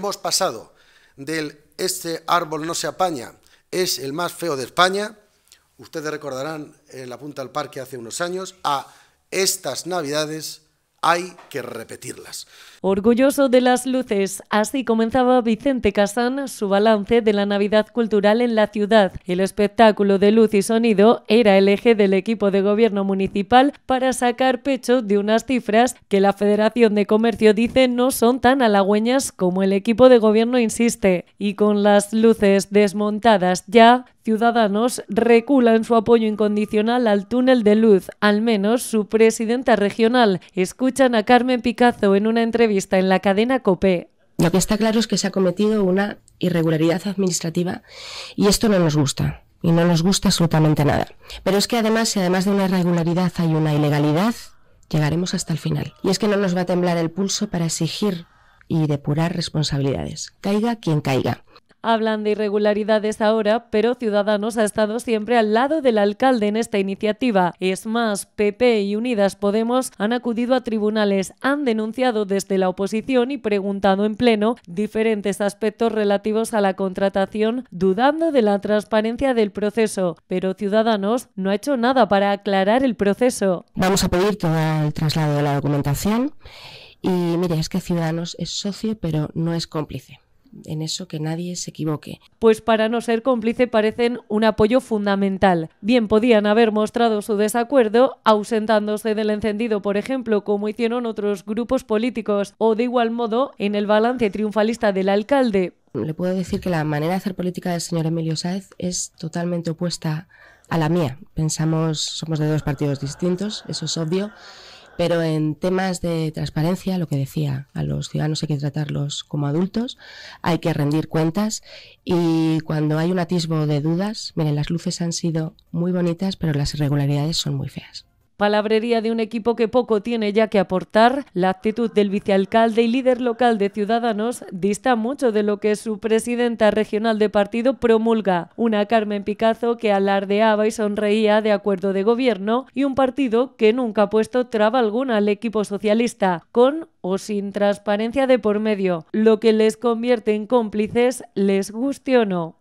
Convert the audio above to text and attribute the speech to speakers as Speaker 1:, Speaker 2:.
Speaker 1: Hemos pasado del este árbol no se apaña, es el más feo de España, ustedes recordarán en la punta del parque hace unos años, a estas navidades hay que repetirlas. Orgulloso de las luces, así comenzaba Vicente Casán su balance de la Navidad cultural en la ciudad. El espectáculo de luz y sonido era el eje del equipo de gobierno municipal para sacar pecho de unas cifras que la Federación de Comercio dice no son tan halagüeñas como el equipo de gobierno insiste. Y con las luces desmontadas ya, Ciudadanos recula en su apoyo incondicional al túnel de luz, al menos su presidenta regional. Escuchan a Carmen Picazo en una entrevista en la cadena COPE.
Speaker 2: Lo que está claro es que se ha cometido una irregularidad administrativa y esto no nos gusta y no nos gusta absolutamente nada. Pero es que además, si además de una irregularidad hay una ilegalidad, llegaremos hasta el final. Y es que no nos va a temblar el pulso para exigir y depurar responsabilidades, caiga quien caiga.
Speaker 1: Hablan de irregularidades ahora, pero Ciudadanos ha estado siempre al lado del alcalde en esta iniciativa. Es más, PP y Unidas Podemos han acudido a tribunales, han denunciado desde la oposición y preguntado en pleno diferentes aspectos relativos a la contratación, dudando de la transparencia del proceso. Pero Ciudadanos no ha hecho nada para aclarar el proceso. Vamos
Speaker 2: a pedir todo el traslado de la documentación y mire, es que Ciudadanos es socio, pero no es cómplice en eso que nadie se equivoque.
Speaker 1: Pues para no ser cómplice parecen un apoyo fundamental. Bien podían haber mostrado su desacuerdo ausentándose del encendido, por ejemplo, como hicieron otros grupos políticos, o de igual modo en el balance triunfalista del alcalde.
Speaker 2: Le puedo decir que la manera de hacer política del señor Emilio Sáez es totalmente opuesta a la mía. Pensamos, somos de dos partidos distintos, eso es obvio pero en temas de transparencia, lo que decía, a los ciudadanos hay que tratarlos como adultos, hay que rendir cuentas y cuando hay un atisbo de dudas, miren, las luces han sido muy bonitas, pero las irregularidades son muy feas.
Speaker 1: Palabrería de un equipo que poco tiene ya que aportar, la actitud del vicealcalde y líder local de Ciudadanos dista mucho de lo que su presidenta regional de partido promulga, una Carmen Picazo que alardeaba y sonreía de acuerdo de gobierno y un partido que nunca ha puesto traba alguna al equipo socialista, con o sin transparencia de por medio, lo que les convierte en cómplices, les guste o no.